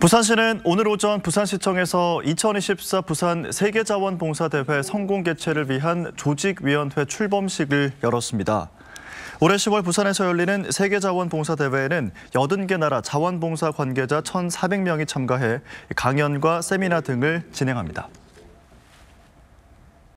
부산시는 오늘 오전 부산시청에서 2024 부산 세계자원봉사대회 성공 개최를 위한 조직위원회 출범식을 열었습니다. 올해 10월 부산에서 열리는 세계자원봉사대회에는 80개 나라 자원봉사 관계자 1,400명이 참가해 강연과 세미나 등을 진행합니다.